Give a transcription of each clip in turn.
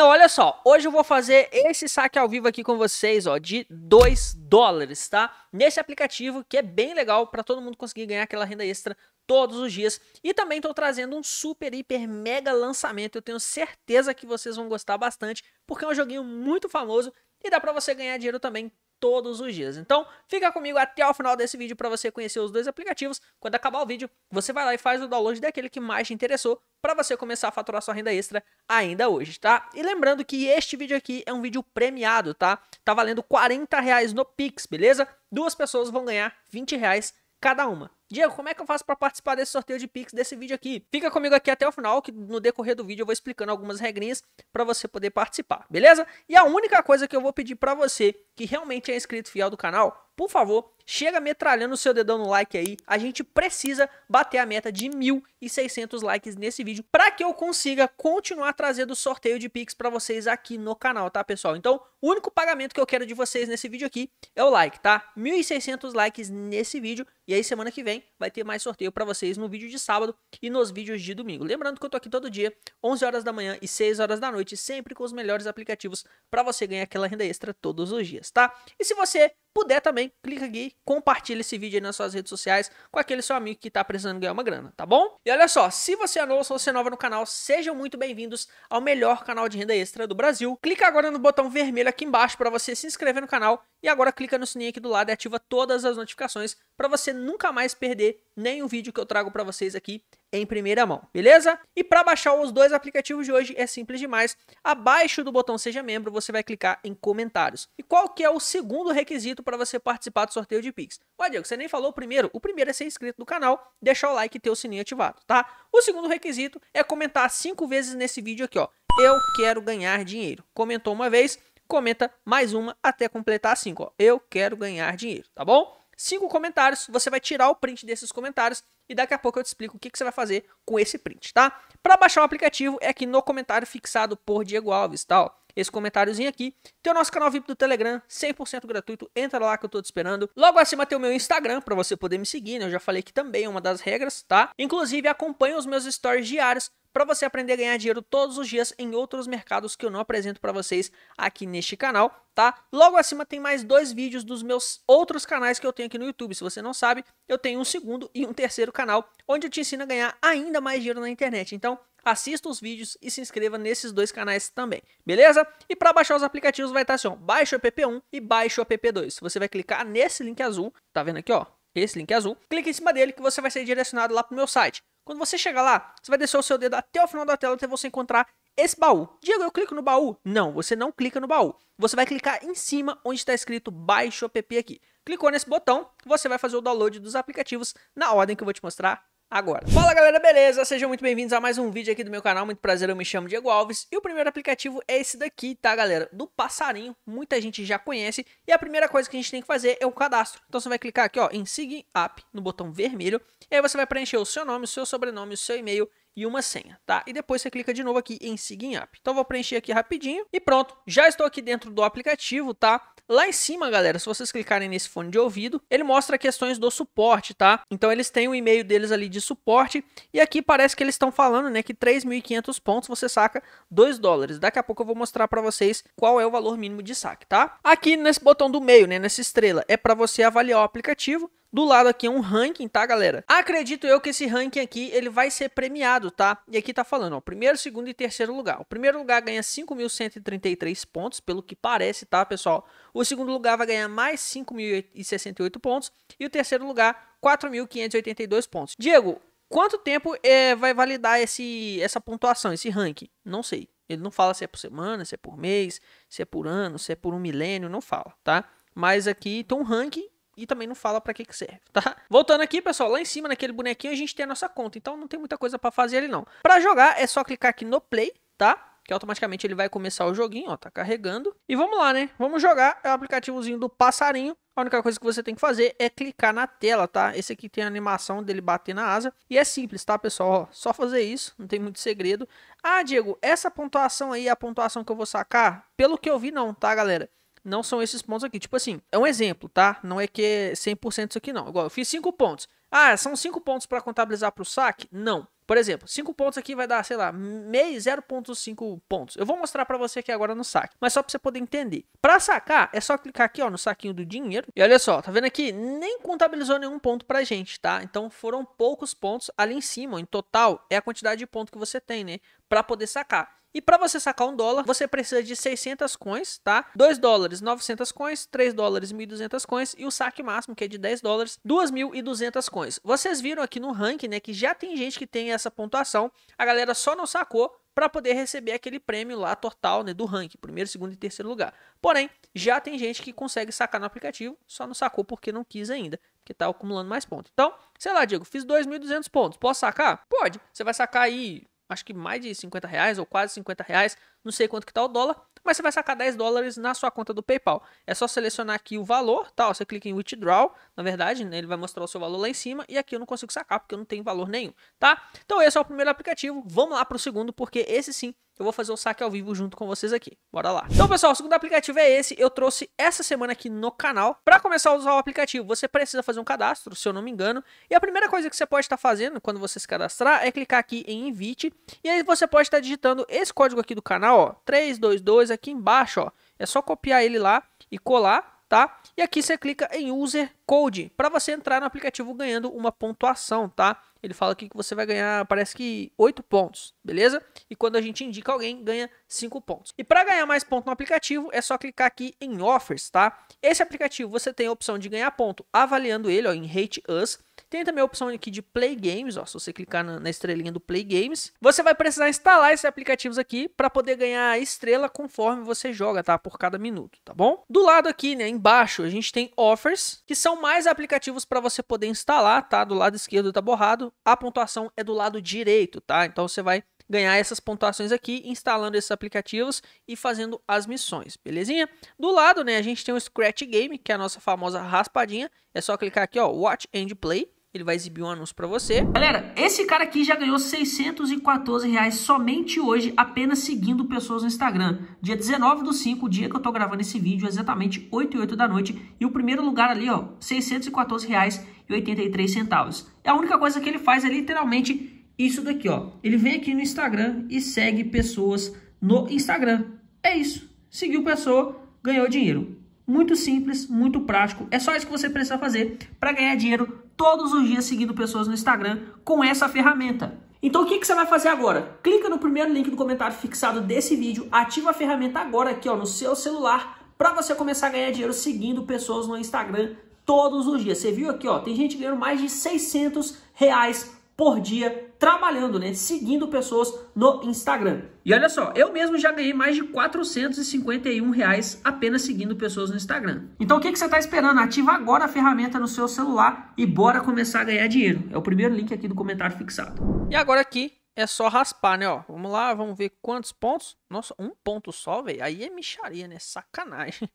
olha só, hoje eu vou fazer esse saque ao vivo aqui com vocês, ó, de 2 dólares, tá? Nesse aplicativo que é bem legal para todo mundo conseguir ganhar aquela renda extra todos os dias. E também estou trazendo um super, hiper, mega lançamento. Eu tenho certeza que vocês vão gostar bastante, porque é um joguinho muito famoso e dá para você ganhar dinheiro também todos os dias. Então, fica comigo até o final desse vídeo para você conhecer os dois aplicativos. Quando acabar o vídeo, você vai lá e faz o download daquele que mais te interessou para você começar a faturar sua renda extra ainda hoje, tá? E lembrando que este vídeo aqui é um vídeo premiado, tá? Tá valendo 40 reais no Pix, beleza? Duas pessoas vão ganhar 20 reais cada uma. Diego, como é que eu faço para participar desse sorteio de Pix desse vídeo aqui? Fica comigo aqui até o final, que no decorrer do vídeo eu vou explicando algumas regrinhas para você poder participar, beleza? E a única coisa que eu vou pedir para você, que realmente é inscrito fiel do canal, por favor, chega metralhando o seu dedão no like aí. A gente precisa bater a meta de 1.600 likes nesse vídeo para que eu consiga continuar trazendo sorteio de Pix para vocês aqui no canal, tá, pessoal? Então, o único pagamento que eu quero de vocês nesse vídeo aqui é o like, tá? 1.600 likes nesse vídeo e aí semana que vem vai ter mais sorteio para vocês no vídeo de sábado e nos vídeos de domingo. Lembrando que eu tô aqui todo dia, 11 horas da manhã e 6 horas da noite, sempre com os melhores aplicativos para você ganhar aquela renda extra todos os dias, tá? E se você puder também, clica aqui, compartilha esse vídeo aí nas suas redes sociais com aquele seu amigo que está precisando ganhar uma grana, tá bom? E olha só, se você é novo, se você é nova no canal, sejam muito bem-vindos ao melhor canal de renda extra do Brasil. Clica agora no botão vermelho aqui embaixo para você se inscrever no canal e agora clica no sininho aqui do lado e ativa todas as notificações para você nunca mais perder nenhum vídeo que eu trago para vocês aqui em primeira mão, beleza? E para baixar os dois aplicativos de hoje é simples demais. Abaixo do botão Seja Membro, você vai clicar em Comentários. E qual que é o segundo requisito para você participar do sorteio de Pix? Ué, Diego, você nem falou o primeiro. O primeiro é ser inscrito no canal, deixar o like e ter o sininho ativado, tá? O segundo requisito é comentar cinco vezes nesse vídeo aqui, ó. Eu quero ganhar dinheiro. Comentou uma vez, comenta mais uma até completar cinco, ó. Eu quero ganhar dinheiro, tá bom? cinco comentários. Você vai tirar o print desses comentários e daqui a pouco eu te explico o que, que você vai fazer com esse print, tá? Para baixar o aplicativo é aqui no comentário fixado por Diego Alves, tal. Tá? Esse comentáriozinho aqui. Tem o nosso canal VIP do Telegram, 100% gratuito. Entra lá que eu tô te esperando. Logo acima tem o meu Instagram para você poder me seguir, né? Eu já falei que também é uma das regras, tá? Inclusive acompanha os meus stories diários para você aprender a ganhar dinheiro todos os dias em outros mercados que eu não apresento para vocês aqui neste canal, tá? Logo acima tem mais dois vídeos dos meus outros canais que eu tenho aqui no YouTube. Se você não sabe, eu tenho um segundo e um terceiro canal onde eu te ensino a ganhar ainda mais dinheiro na internet. Então, assista os vídeos e se inscreva nesses dois canais também, beleza? E para baixar os aplicativos vai estar tá assim, ó, baixa o app1 e baixa o app2. Você vai clicar nesse link azul, tá vendo aqui, ó? Esse link azul, clique em cima dele que você vai ser direcionado lá para o meu site quando você chegar lá, você vai descer o seu dedo até o final da tela até você encontrar esse baú. Diego, eu clico no baú? Não, você não clica no baú. Você vai clicar em cima onde está escrito baixo app aqui. Clicou nesse botão, você vai fazer o download dos aplicativos na ordem que eu vou te mostrar agora. Fala galera, beleza? Sejam muito bem-vindos a mais um vídeo aqui do meu canal, muito prazer, eu me chamo Diego Alves e o primeiro aplicativo é esse daqui, tá galera? Do passarinho, muita gente já conhece e a primeira coisa que a gente tem que fazer é o cadastro. Então você vai clicar aqui ó, em Sign App, no botão vermelho, e aí você vai preencher o seu nome, o seu sobrenome, o seu e-mail e uma senha, tá? E depois você clica de novo aqui em Sign Up. Então vou preencher aqui rapidinho e pronto, já estou aqui dentro do aplicativo, tá? Lá em cima, galera, se vocês clicarem nesse fone de ouvido, ele mostra questões do suporte, tá? Então eles têm o um e-mail deles ali de suporte e aqui parece que eles estão falando, né, que 3.500 pontos você saca 2 dólares. Daqui a pouco eu vou mostrar para vocês qual é o valor mínimo de saque, tá? Aqui nesse botão do meio, né, nessa estrela, é para você avaliar o aplicativo. Do lado aqui é um ranking, tá, galera? Acredito eu que esse ranking aqui, ele vai ser premiado, tá? E aqui tá falando, ó, primeiro, segundo e terceiro lugar. O primeiro lugar ganha 5.133 pontos, pelo que parece, tá, pessoal? O segundo lugar vai ganhar mais 5.068 pontos e o terceiro lugar 4.582 pontos. Diego, quanto tempo é, vai validar esse, essa pontuação, esse ranking? Não sei. Ele não fala se é por semana, se é por mês, se é por ano, se é por um milênio, não fala, tá? Mas aqui tem um ranking e também não fala para que que serve, tá? Voltando aqui, pessoal, lá em cima naquele bonequinho a gente tem a nossa conta, então não tem muita coisa para fazer ali não. Para jogar é só clicar aqui no play, tá? Que automaticamente ele vai começar o joguinho, ó, tá carregando. E vamos lá, né? Vamos jogar, é o aplicativozinho do passarinho. A única coisa que você tem que fazer é clicar na tela, tá? Esse aqui tem a animação dele bater na asa. E é simples, tá, pessoal? Ó, só fazer isso, não tem muito segredo. Ah, Diego, essa pontuação aí é a pontuação que eu vou sacar? Pelo que eu vi, não, tá, galera? não são esses pontos aqui. Tipo assim, é um exemplo, tá? Não é que é 100% isso aqui não. Igual, eu fiz 5 pontos. Ah, são 5 pontos para contabilizar para o saque? Não. Por exemplo, 5 pontos aqui vai dar, sei lá, meio 0.5 pontos. Eu vou mostrar para você aqui agora no saque, mas só para você poder entender. Para sacar, é só clicar aqui, ó, no saquinho do dinheiro. E olha só, tá vendo aqui? Nem contabilizou nenhum ponto pra gente, tá? Então foram poucos pontos ali em cima, em total é a quantidade de ponto que você tem, né, para poder sacar. E para você sacar um dólar, você precisa de 600 coins, tá? 2 dólares, 900 coins, 3 dólares, 1.200 coins e o saque máximo, que é de 10 dólares, 2.200 coins. Vocês viram aqui no ranking, né, que já tem gente que tem essa pontuação, a galera só não sacou para poder receber aquele prêmio lá total né, do ranking, primeiro, segundo e terceiro lugar. Porém, já tem gente que consegue sacar no aplicativo, só não sacou porque não quis ainda, porque está acumulando mais pontos. Então, sei lá, Diego, fiz 2.200 pontos, posso sacar? Pode, você vai sacar aí acho que mais de 50 reais ou quase 50 reais, não sei quanto que tá o dólar, mas você vai sacar 10 dólares na sua conta do PayPal. É só selecionar aqui o valor, tá? você clica em Withdraw, na verdade, né, ele vai mostrar o seu valor lá em cima e aqui eu não consigo sacar porque eu não tenho valor nenhum, tá? Então esse é o primeiro aplicativo, vamos lá para o segundo porque esse sim eu vou fazer o saque ao vivo junto com vocês aqui. Bora lá. Então, pessoal, o segundo aplicativo é esse. Eu trouxe essa semana aqui no canal. Para começar a usar o aplicativo, você precisa fazer um cadastro, se eu não me engano. E a primeira coisa que você pode estar tá fazendo quando você se cadastrar é clicar aqui em Invite. E aí você pode estar tá digitando esse código aqui do canal, ó, 322 aqui embaixo, ó. É só copiar ele lá e colar tá? E aqui você clica em User Code para você entrar no aplicativo ganhando uma pontuação, tá? ele fala aqui que você vai ganhar, parece que 8 pontos, beleza? E quando a gente indica alguém, ganha 5 pontos. E para ganhar mais ponto no aplicativo, é só clicar aqui em Offers, tá? Esse aplicativo você tem a opção de ganhar ponto avaliando ele, ó, em Rate Us, tem também a opção aqui de Play Games, ó, se você clicar na, na estrelinha do Play Games, você vai precisar instalar esses aplicativos aqui para poder ganhar a estrela conforme você joga, tá? Por cada minuto, tá bom? Do lado aqui, né, embaixo, a gente tem Offers, que são mais aplicativos para você poder instalar, tá? Do lado esquerdo tá borrado, a pontuação é do lado direito, tá? Então você vai ganhar essas pontuações aqui instalando esses aplicativos e fazendo as missões, belezinha? Do lado, né, a gente tem o Scratch Game, que é a nossa famosa raspadinha. É só clicar aqui, ó, Watch and Play. Ele vai exibir um anúncio para você. Galera, esse cara aqui já ganhou 614 reais somente hoje, apenas seguindo pessoas no Instagram. Dia 19 do 5, o dia que eu tô gravando esse vídeo, exatamente 8 e 8 da noite. E o primeiro lugar ali, ó, 614 reais e 83 centavos. É a única coisa que ele faz é literalmente isso daqui, ó. Ele vem aqui no Instagram e segue pessoas no Instagram. É isso. Seguiu pessoa, ganhou dinheiro. Muito simples, muito prático. É só isso que você precisa fazer para ganhar dinheiro todos os dias seguindo pessoas no Instagram com essa ferramenta. Então o que, que você vai fazer agora? Clica no primeiro link do comentário fixado desse vídeo, ativa a ferramenta agora aqui ó, no seu celular para você começar a ganhar dinheiro seguindo pessoas no Instagram todos os dias. Você viu aqui, ó, tem gente ganhando mais de 600 reais por dia trabalhando, né? Seguindo pessoas no Instagram. E olha só, eu mesmo já ganhei mais de 451 reais apenas seguindo pessoas no Instagram. Então o que, que você está esperando? Ativa agora a ferramenta no seu celular e bora começar a ganhar dinheiro. É o primeiro link aqui do comentário fixado. E agora aqui é só raspar, né? Ó, vamos lá, vamos ver quantos pontos. Nossa, um ponto só, velho. Aí é micharia, né? Sacanagem.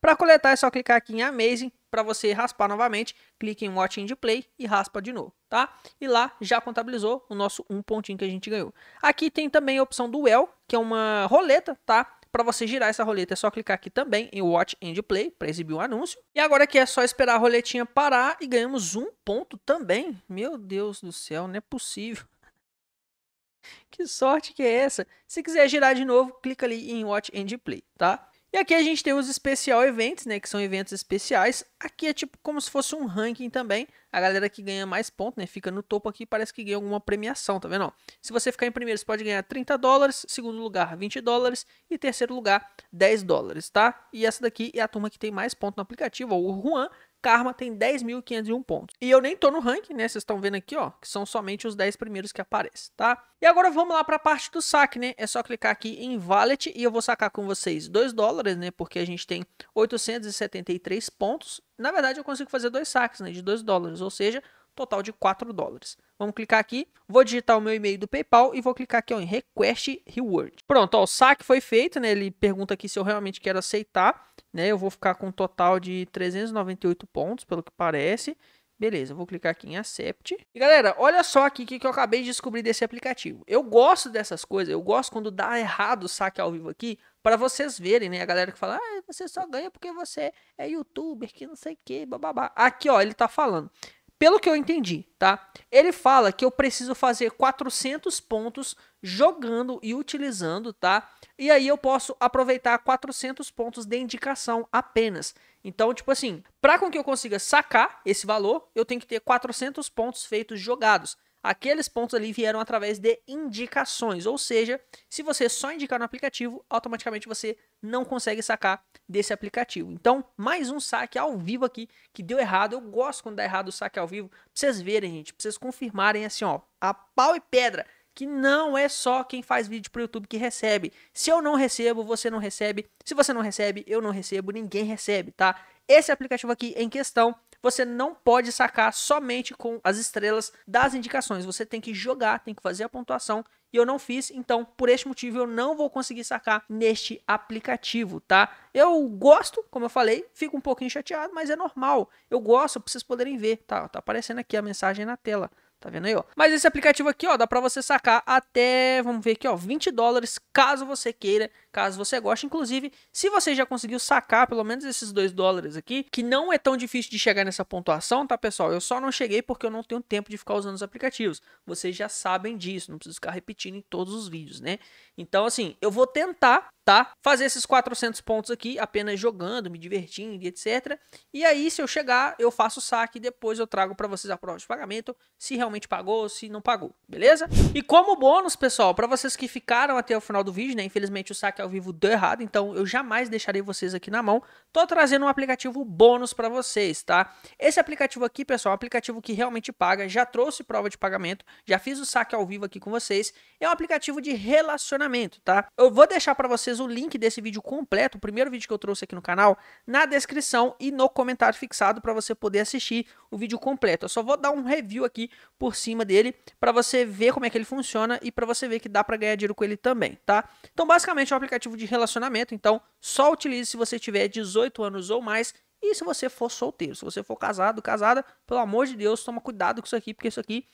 Para coletar é só clicar aqui em Amazing para você raspar novamente, clique em Watching de Play e raspa de novo, tá? E lá já contabilizou o nosso um pontinho que a gente ganhou. Aqui tem também a opção do Well, que é uma roleta, tá? Para você girar essa roleta é só clicar aqui também em Watch and Play para exibir o um anúncio. E agora aqui é só esperar a roletinha parar e ganhamos um ponto também. Meu Deus do céu, não é possível. Que sorte que é essa? Se quiser girar de novo, clica ali em Watch and Play, tá? E aqui a gente tem os especial eventos, né, que são eventos especiais. Aqui é tipo como se fosse um ranking também. A galera que ganha mais pontos, né, fica no topo aqui, parece que ganha alguma premiação, tá vendo? se você ficar em primeiro, você pode ganhar 30 dólares, segundo lugar 20 dólares e terceiro lugar 10 dólares, tá? E essa daqui é a turma que tem mais pontos no aplicativo, ó, o Juan Karma tem 10.501 pontos. E eu nem tô no ranking, né? Vocês estão vendo aqui, ó, que são somente os 10 primeiros que aparecem, tá? E agora vamos lá para a parte do saque, né? É só clicar aqui em Wallet e eu vou sacar com vocês 2 dólares, né? Porque a gente tem 873 pontos. Na verdade, eu consigo fazer dois saques, né? De 2 dólares, ou seja, total de 4 dólares. Vamos clicar aqui, vou digitar o meu e-mail do PayPal e vou clicar aqui ó, em Request Reward. Pronto, ó, o saque foi feito, né? Ele pergunta aqui se eu realmente quero aceitar né? Eu vou ficar com um total de 398 pontos, pelo que parece. Beleza, vou clicar aqui em Accept. E galera, olha só aqui o que, que eu acabei de descobrir desse aplicativo. Eu gosto dessas coisas, eu gosto quando dá errado o saque ao vivo aqui, para vocês verem, né? A galera que fala, ah, você só ganha porque você é youtuber, que não sei o que, bababá. Aqui, ó, ele tá falando. Pelo que eu entendi, tá? Ele fala que eu preciso fazer 400 pontos jogando e utilizando, tá? E aí eu posso aproveitar 400 pontos de indicação apenas. Então, tipo assim, para com que eu consiga sacar esse valor, eu tenho que ter 400 pontos feitos jogados. Aqueles pontos ali vieram através de indicações, ou seja, se você só indicar no aplicativo, automaticamente você não consegue sacar desse aplicativo. Então, mais um saque ao vivo aqui que deu errado. Eu gosto quando dá errado o saque ao vivo. Pra vocês verem, gente, pra vocês confirmarem assim, ó, a pau e pedra que não é só quem faz vídeo para o YouTube que recebe. Se eu não recebo, você não recebe. Se você não recebe, eu não recebo, ninguém recebe, tá? Esse aplicativo aqui em questão você não pode sacar somente com as estrelas das indicações. Você tem que jogar, tem que fazer a pontuação e eu não fiz, então por este motivo eu não vou conseguir sacar neste aplicativo, tá? Eu gosto, como eu falei, fico um pouquinho chateado, mas é normal. Eu gosto, pra vocês poderem ver, tá? Tá aparecendo aqui a mensagem na tela. Tá vendo aí, ó? Mas esse aplicativo aqui, ó, dá pra você sacar até, vamos ver aqui, ó, 20 dólares, caso você queira, caso você goste. Inclusive, se você já conseguiu sacar pelo menos esses 2 dólares aqui, que não é tão difícil de chegar nessa pontuação, tá, pessoal? Eu só não cheguei porque eu não tenho tempo de ficar usando os aplicativos. Vocês já sabem disso, não preciso ficar repetindo em todos os vídeos, né? Então, assim, eu vou tentar tá? Fazer esses 400 pontos aqui apenas jogando, me divertindo e etc. E aí, se eu chegar, eu faço o saque e depois eu trago para vocês a prova de pagamento, se realmente pagou ou se não pagou, beleza? E como bônus, pessoal, para vocês que ficaram até o final do vídeo, né? Infelizmente o saque ao vivo deu errado, então eu jamais deixarei vocês aqui na mão. Tô trazendo um aplicativo bônus para vocês, tá? Esse aplicativo aqui, pessoal, é um aplicativo que realmente paga, já trouxe prova de pagamento, já fiz o saque ao vivo aqui com vocês. É um aplicativo de relacionamento, tá? Eu vou deixar para vocês vocês o link desse vídeo completo, o primeiro vídeo que eu trouxe aqui no canal, na descrição e no comentário fixado para você poder assistir o vídeo completo. Eu só vou dar um review aqui por cima dele para você ver como é que ele funciona e para você ver que dá para ganhar dinheiro com ele também, tá? Então, basicamente é um aplicativo de relacionamento, então só utilize se você tiver 18 anos ou mais e se você for solteiro, se você for casado, casada, pelo amor de Deus, toma cuidado com isso aqui, porque isso aqui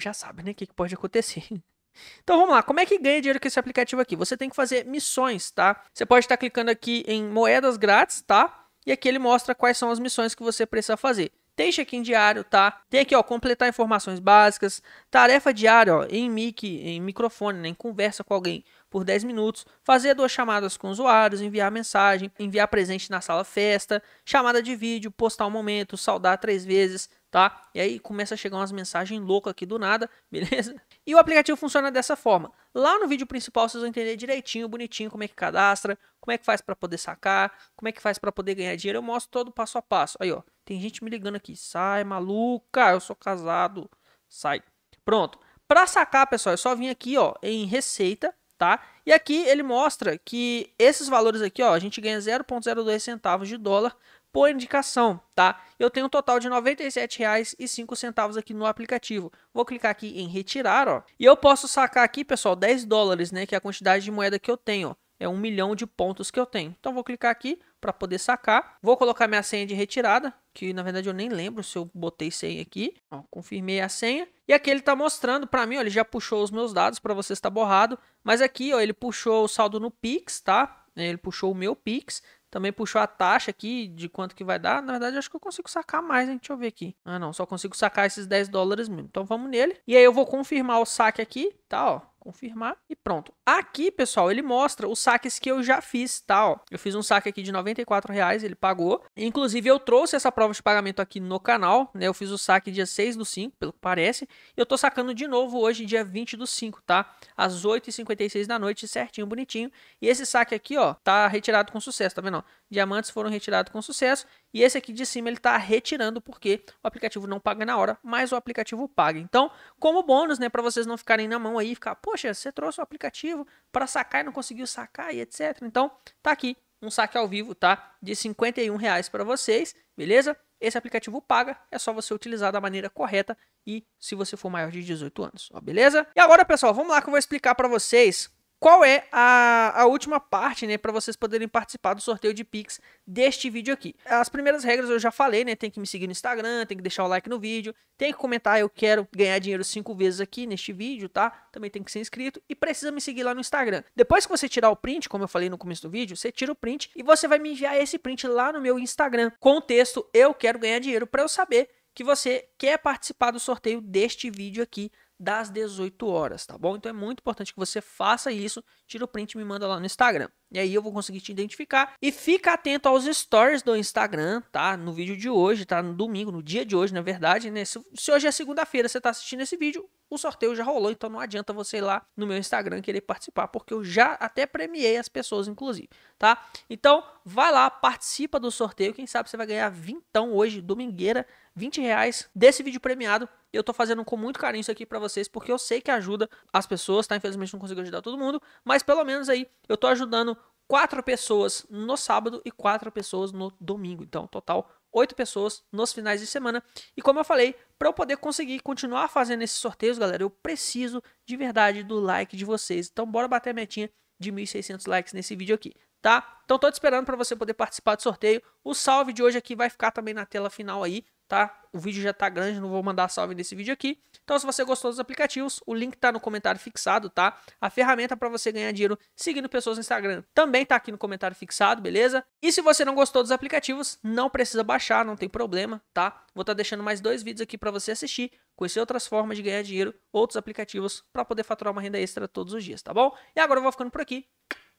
já sabe, né, o que pode acontecer. Então vamos lá, como é que ganha dinheiro com esse aplicativo aqui? Você tem que fazer missões, tá? Você pode estar clicando aqui em moedas grátis, tá? E aqui ele mostra quais são as missões que você precisa fazer. Tem check-in diário, tá? Tem aqui, ó, completar informações básicas, tarefa diária, ó, em mic, em microfone, né, em conversa com alguém por 10 minutos, fazer duas chamadas com usuários, enviar mensagem, enviar presente na sala festa, chamada de vídeo, postar um momento, saudar três vezes, tá? E aí começa a chegar umas mensagens loucas aqui do nada, beleza? E o aplicativo funciona dessa forma. Lá no vídeo principal vocês vão entender direitinho, bonitinho, como é que cadastra, como é que faz para poder sacar, como é que faz para poder ganhar dinheiro. Eu mostro todo passo a passo. Aí, ó, tem gente me ligando aqui. Sai, maluca, eu sou casado. Sai. Pronto. Para sacar, pessoal, é só vir aqui, ó, em receita, tá? E aqui ele mostra que esses valores aqui, ó, a gente ganha 0.02 centavos de dólar por indicação, tá? Eu tenho um total de R$ 97,05 aqui no aplicativo. Vou clicar aqui em retirar, ó. E eu posso sacar aqui, pessoal, 10 dólares, né? Que é a quantidade de moeda que eu tenho, ó. É um milhão de pontos que eu tenho. Então, vou clicar aqui para poder sacar. Vou colocar minha senha de retirada, que na verdade eu nem lembro se eu botei senha aqui. Ó, confirmei a senha. E aqui ele está mostrando para mim, ó, ele já puxou os meus dados, para você está borrado. Mas aqui, ó, ele puxou o saldo no Pix, tá? Ele puxou o meu Pix. Também puxou a taxa aqui de quanto que vai dar. Na verdade, acho que eu consigo sacar mais, hein? Deixa eu ver aqui. Ah, não. Só consigo sacar esses 10 dólares mesmo. Então, vamos nele. E aí, eu vou confirmar o saque aqui tá, ó, confirmar e pronto. Aqui, pessoal, ele mostra os saques que eu já fiz, tá, ó. Eu fiz um saque aqui de 94 reais, ele pagou. Inclusive, eu trouxe essa prova de pagamento aqui no canal, né? Eu fiz o saque dia 6 do 5, pelo que parece. eu tô sacando de novo hoje, dia 20 do 5, tá? Às 8h56 da noite, certinho, bonitinho. E esse saque aqui, ó, tá retirado com sucesso, tá vendo? Ó? diamantes foram retirados com sucesso. E esse aqui de cima ele está retirando porque o aplicativo não paga na hora, mas o aplicativo paga. Então, como bônus, né, para vocês não ficarem na mão aí, ficar, poxa, você trouxe o aplicativo para sacar e não conseguiu sacar e etc. Então, tá aqui um saque ao vivo, tá? De 51 reais para vocês, beleza? Esse aplicativo paga, é só você utilizar da maneira correta e se você for maior de 18 anos, ó, beleza? E agora, pessoal, vamos lá que eu vou explicar para vocês qual é a, a última parte, né, para vocês poderem participar do sorteio de Pix deste vídeo aqui. As primeiras regras eu já falei, né, tem que me seguir no Instagram, tem que deixar o like no vídeo, tem que comentar, eu quero ganhar dinheiro cinco vezes aqui neste vídeo, tá? Também tem que ser inscrito e precisa me seguir lá no Instagram. Depois que você tirar o print, como eu falei no começo do vídeo, você tira o print e você vai me enviar esse print lá no meu Instagram com o texto eu quero ganhar dinheiro para eu saber que você quer participar do sorteio deste vídeo aqui das 18 horas, tá bom? Então é muito importante que você faça isso, tira o print e me manda lá no Instagram. E aí eu vou conseguir te identificar. E fica atento aos stories do Instagram, tá? No vídeo de hoje, tá? No domingo, no dia de hoje, na verdade, né? Se, se hoje é segunda-feira, você tá assistindo esse vídeo, o sorteio já rolou, então não adianta você ir lá no meu Instagram querer participar, porque eu já até premiei as pessoas, inclusive, tá? Então, vai lá, participa do sorteio, quem sabe você vai ganhar vintão hoje, domingueira, 20 reais desse vídeo premiado eu tô fazendo com muito carinho isso aqui para vocês, porque eu sei que ajuda as pessoas, tá? Infelizmente não consigo ajudar todo mundo, mas pelo menos aí eu tô ajudando quatro pessoas no sábado e quatro pessoas no domingo. Então, total, oito pessoas nos finais de semana. E como eu falei, para eu poder conseguir continuar fazendo esses sorteios, galera, eu preciso de verdade do like de vocês. Então, bora bater a metinha de 1.600 likes nesse vídeo aqui tá? Então tô te esperando para você poder participar do sorteio. O salve de hoje aqui vai ficar também na tela final aí, tá? O vídeo já tá grande, não vou mandar salve nesse vídeo aqui. Então se você gostou dos aplicativos, o link tá no comentário fixado, tá? A ferramenta para você ganhar dinheiro seguindo pessoas no Instagram também tá aqui no comentário fixado, beleza? E se você não gostou dos aplicativos, não precisa baixar, não tem problema, tá? Vou estar tá deixando mais dois vídeos aqui para você assistir, conhecer outras formas de ganhar dinheiro, outros aplicativos para poder faturar uma renda extra todos os dias, tá bom? E agora eu vou ficando por aqui.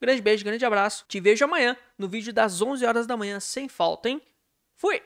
Grande beijo, grande abraço. Te vejo amanhã no vídeo das 11 horas da manhã, sem falta, hein? Fui!